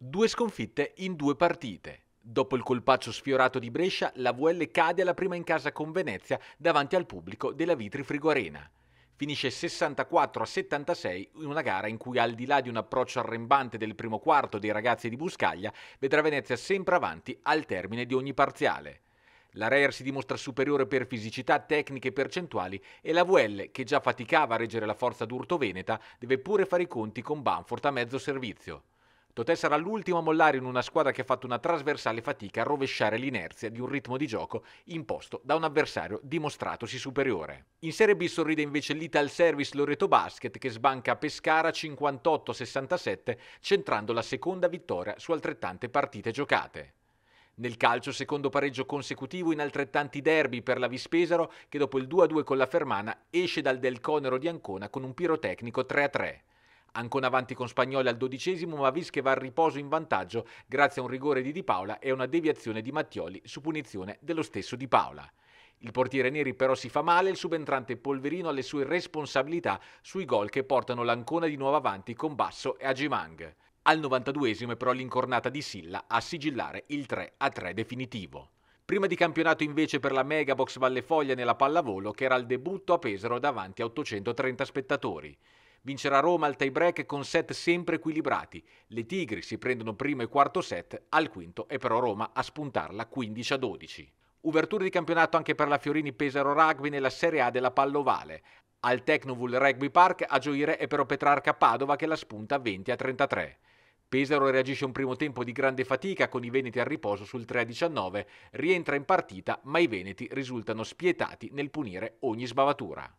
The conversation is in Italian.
Due sconfitte in due partite. Dopo il colpaccio sfiorato di Brescia, la VL cade alla prima in casa con Venezia davanti al pubblico della Vitri Frigo Finisce 64 a 76 in una gara in cui al di là di un approccio arrembante del primo quarto dei ragazzi di Buscaglia, vedrà Venezia sempre avanti al termine di ogni parziale. La Rear si dimostra superiore per fisicità, tecniche e percentuali e la VL, che già faticava a reggere la forza d'Urto Veneta, deve pure fare i conti con Banfort a mezzo servizio. Totè sarà l'ultimo a mollare in una squadra che ha fatto una trasversale fatica a rovesciare l'inerzia di un ritmo di gioco imposto da un avversario dimostratosi superiore. In Serie B sorride invece l'Ital Service Loreto Basket che sbanca a Pescara 58-67 centrando la seconda vittoria su altrettante partite giocate. Nel calcio secondo pareggio consecutivo in altrettanti derby per la Vispesaro che dopo il 2-2 con la Fermana esce dal Del Conero di Ancona con un pirotecnico 3-3. Ancona avanti con Spagnoli al dodicesimo, ma Vis va al riposo in vantaggio grazie a un rigore di Di Paola e a una deviazione di Mattioli su punizione dello stesso Di Paola. Il portiere Neri però si fa male, il subentrante Polverino ha le sue responsabilità sui gol che portano l'Ancona di nuovo avanti con Basso e Agimang. Al 92esimo è però l'incornata di Silla a sigillare il 3-3 definitivo. Prima di campionato invece per la Megabox Valle Foglia nella pallavolo che era al debutto a Pesaro davanti a 830 spettatori. Vincerà Roma al tie break con set sempre equilibrati. Le Tigri si prendono primo e quarto set, al quinto è però Roma a spuntarla 15 a 12. Uvertura di campionato anche per la Fiorini Pesaro Rugby nella Serie A della Pallovale. Al Tecnovul Rugby Park a gioire è però Petrarca Padova che la spunta 20 a 33. Pesaro reagisce un primo tempo di grande fatica con i Veneti al riposo sul 3-19, rientra in partita ma i Veneti risultano spietati nel punire ogni sbavatura.